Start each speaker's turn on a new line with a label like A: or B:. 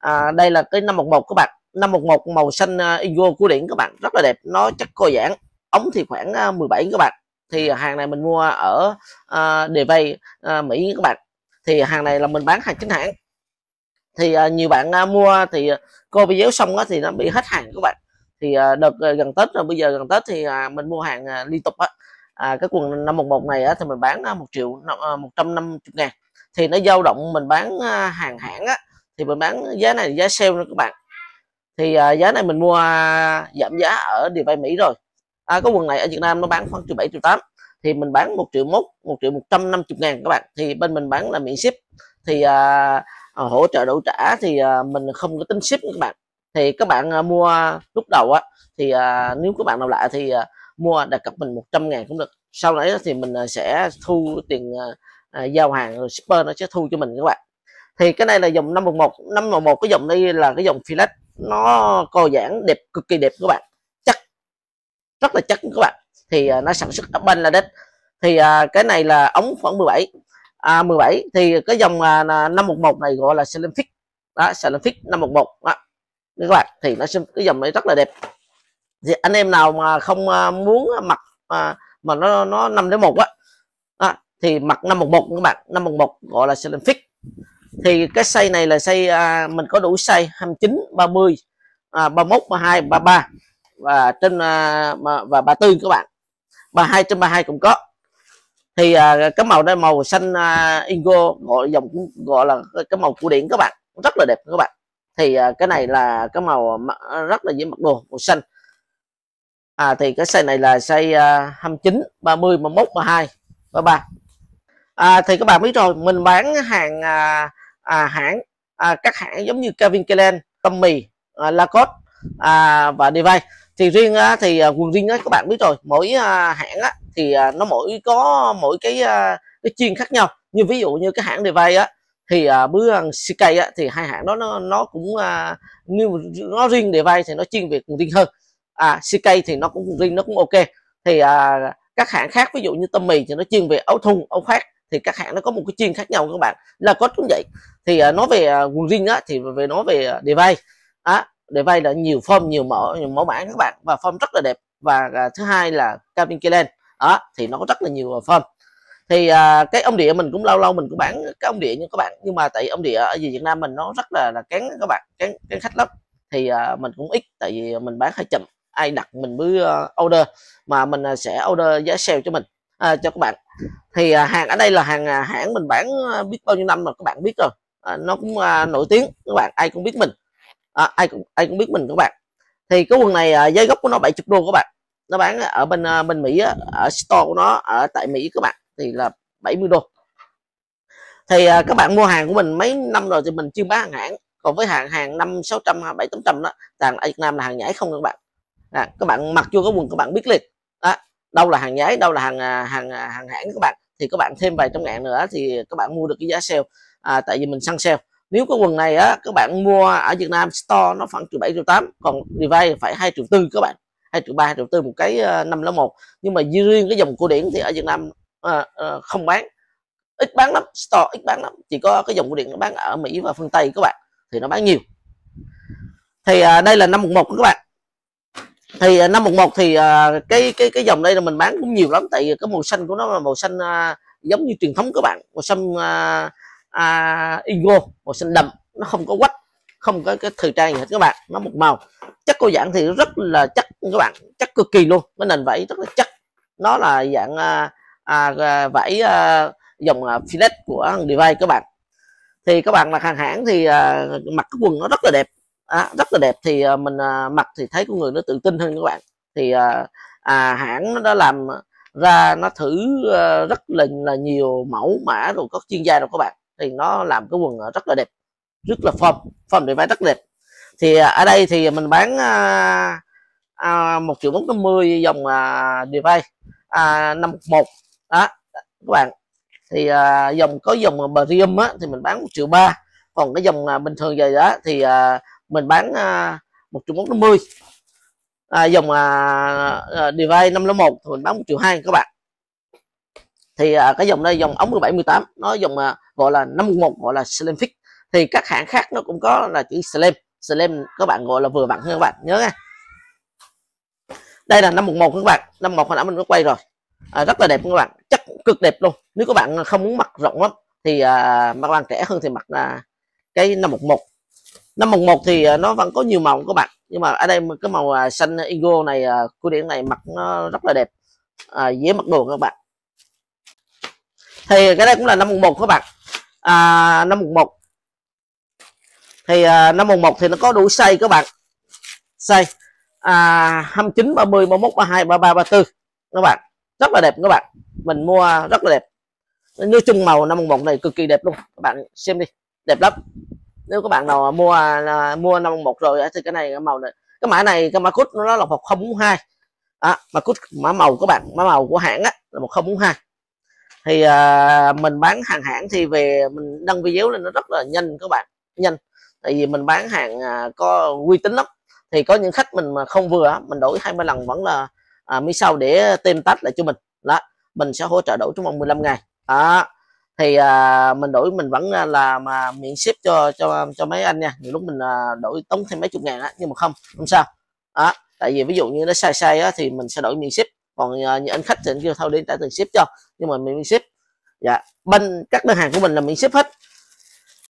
A: à, đây là cái 511 các bạn 511 màu xanh Igo à, cổ điển các bạn rất là đẹp nó chắc co giãn ống thì khoảng 17 à, các bạn thì hàng này mình mua ở uh, đề vay uh, Mỹ các bạn thì hàng này là mình bán hàng chính hãng thì uh, nhiều bạn uh, mua thì cô video xong đó, thì nó bị hết hàng các bạn thì uh, đợt uh, gần Tết rồi bây giờ gần Tết thì uh, mình mua hàng uh, liên tục á à, cái quần 511 này á, thì mình bán một triệu một trăm năm ngàn thì nó dao động mình bán hàng hãng á thì mình bán giá này là giá sale nữa các bạn thì à, giá này mình mua giảm giá ở địa bay Mỹ rồi à, có quần này ở Việt Nam nó bán khoảng triệu bảy triệu tám thì mình bán một triệu mốt một triệu một trăm năm ngàn các bạn thì bên mình bán là miễn ship thì à, à hỗ trợ đủ trả thì à, mình không có tính ship các bạn thì các bạn à, mua lúc đầu á thì à, nếu các bạn nào lại thì à, mua đặt cặp mình 100 ngàn cũng được sau đấy thì mình à, sẽ thu tiền à, à, giao hàng rồi shipper nó sẽ thu cho mình các bạn thì cái này là dòng 511 511 cái dòng đây là cái dòng flex nó co giãn đẹp cực kỳ đẹp các bạn chắc rất là chắc các bạn thì uh, nó sản xuất ở bên là đất thì uh, cái này là ống khoảng 17 à, 17 thì cái dòng uh, à, 511 này gọi là Slim fit đó Slim Fix 511 đó. các bạn thì nó cái dòng này rất là đẹp thì anh em nào mà không uh, muốn mặc uh, mà nó nó 5 đến 1 á thì mặc 511 các bạn 511 gọi là Slim fit thì cái xây này là xây à, mình có đủ xây 29 30 à, 31 32 33 và trên à, và 34 các bạn 32 trên 32 cũng có thì à, cái màu đây màu xanh à, indigo gọi dòng gọi là cái màu cổ điển các bạn rất là đẹp các bạn thì à, cái này là cái màu à, rất là dễ mặc đồ màu xanh à, thì cái xe này là xe à, 29 30 31 32 33 à, thì các bạn biết rồi mình bán hàng à, à, hãng à, các hãng giống như Calvin Klein, Tommy, à, Lacoste à, và Levi's thì riêng á, thì à, quần riêng á, các bạn biết rồi mỗi à, hãng á, thì à, nó mỗi có mỗi cái à, cái chuyên khác nhau như ví dụ như cái hãng Levi's á thì à, bữa CK á, thì hai hãng đó nó nó cũng à, như nó riêng Levi's thì nó chuyên về quần riêng hơn à, CK thì nó cũng quần riêng nó cũng ok thì à, các hãng khác ví dụ như Tommy thì nó chuyên về áo thun áo khoác thì các hãng nó có một cái chuyên khác nhau các bạn là có cũng vậy thì uh, nói về quần uh, riêng á thì về nói về đề à, vay á đề vay là nhiều form nhiều mẫu nhiều mẫu mã các bạn và form rất là đẹp và uh, thứ hai là Calvin Klein đó thì nó có rất là nhiều form thì à, cái ông địa mình cũng lâu lâu mình cũng bán cái ông địa như các bạn nhưng mà tại ông địa ở Việt Nam mình nó rất là là kén các bạn kén, kén khách lắm thì à, mình cũng ít tại vì mình bán hơi chậm ai đặt mình mới uh, order mà mình sẽ order giá sale cho mình à, cho các bạn thì à, hàng ở đây là hàng à, hãng mình bán à, biết bao nhiêu năm mà các bạn biết rồi à, nó cũng à, nổi tiếng các bạn ai cũng biết mình à, ai cũng ai cũng biết mình các bạn thì cái quần này à, giá gốc của nó 70 đô các bạn nó bán ở bên à, bên Mỹ ở store của nó ở tại Mỹ các bạn thì là 70 đô thì à, các bạn mua hàng của mình mấy năm rồi thì mình chưa bán hàng hãng còn với hàng hàng năm sáu trăm bảy tám trăm đó hàng Việt Nam là hàng nhảy không các bạn à, các bạn mặc vô cái quần các bạn biết liền đâu là hàng nhái đâu là hàng à, hàng à, hàng hãng các bạn thì các bạn thêm vài trăm ngàn nữa thì các bạn mua được cái giá sale à, tại vì mình săn sale nếu cái quần này á các bạn mua ở Việt Nam store nó khoảng triệu bảy triệu tám còn device phải hai triệu tư các bạn hai triệu ba hai triệu tư một cái à, năm lớp một nhưng mà riêng cái dòng cổ điển thì ở Việt Nam à, à, không bán ít bán lắm store ít bán lắm chỉ có cái dòng cổ điển nó bán ở Mỹ và phương Tây các bạn thì nó bán nhiều thì à, đây là năm một một các bạn thì à, năm một một thì uh, cái cái cái dòng đây là mình bán cũng nhiều lắm tại vì cái màu xanh của nó là màu xanh uh, giống như truyền thống các bạn màu xanh uh, uh, indigo màu xanh đậm nó không có quách không có cái thời trang gì hết các bạn nó một màu chất của dạng thì rất là chắc các bạn chắc cực kỳ luôn cái nền vải rất là chắc nó là dạng uh, uh, vảy uh, dòng uh, fillet của Levi các bạn thì các bạn là hàng hãng thì uh, mặc cái quần nó rất là đẹp à, rất là đẹp thì à, mình à, mặc thì thấy con người nó tự tin hơn các bạn thì à, à, hãng nó đã làm ra nó thử à, rất là là nhiều mẫu mã rồi các chuyên gia rồi các bạn thì nó làm cái quần rất là đẹp rất là form form để vai rất đẹp thì à, ở đây thì mình bán à, à, 1 triệu 450 dòng à, device à, 51 đó các bạn thì à, dòng có dòng premium á, thì mình bán 1 triệu ba còn cái dòng à, bình thường vậy đó thì à, mình bán à, một triệu bốn năm mươi à, dòng à, à, device 501 thì mình bán một triệu hai các bạn thì à, cái dòng đây dòng ống 17 18 nó dòng à, gọi là 51 gọi là slim fit thì các hãng khác nó cũng có là chữ slim slim các bạn gọi là vừa vặn hơn các bạn nhớ nha đây là 511 các bạn 51 hồi nãy mình có quay rồi à, rất là đẹp các bạn chắc cực đẹp luôn nếu các bạn không muốn mặc rộng lắm thì à, các bạn trẻ hơn thì mặc là cái 511 năm mùng 1 thì ờ, nó vẫn có nhiều màu các bạn nhưng mà ở đây cái màu à, xanh ego này à, cổ điển này mặc nó rất là đẹp à, dễ mặc đồ các bạn thì cái đây cũng là năm mùng 1 các bạn à, năm mùng 1 thì à, năm mùng 1 thì nó có đủ size các bạn size à, 29 30 31 32 33 34 các bạn rất là đẹp các bạn mình mua rất là đẹp nói chung màu năm mùng 1 này cực kỳ đẹp luôn các bạn xem đi đẹp lắm nếu các bạn nào mua là mua năm một rồi thì cái này cái màu này cái mã này cái mã cút nó là một không hai à, mã cút mã màu các bạn mã màu của hãng á, là một không hai thì à, mình bán hàng hãng thì về mình đăng video lên nó rất là nhanh các bạn nhanh tại vì mình bán hàng à, có uy tín lắm thì có những khách mình mà không vừa á, mình đổi 20 lần vẫn là à, mi sau để à, tem tách lại cho mình đó mình sẽ hỗ trợ đổi trong vòng 15 ngày đó thì à, mình đổi mình vẫn à, là mà miễn ship cho cho cho mấy anh nha nhiều lúc mình à, đổi tốn thêm mấy chục ngàn á nhưng mà không không sao đó tại vì ví dụ như nó sai sai á, thì mình sẽ đổi miễn ship còn à, như anh khách thì anh kêu thôi đi trả tiền ship cho nhưng mà miễn ship dạ bên các đơn hàng của mình là miễn ship hết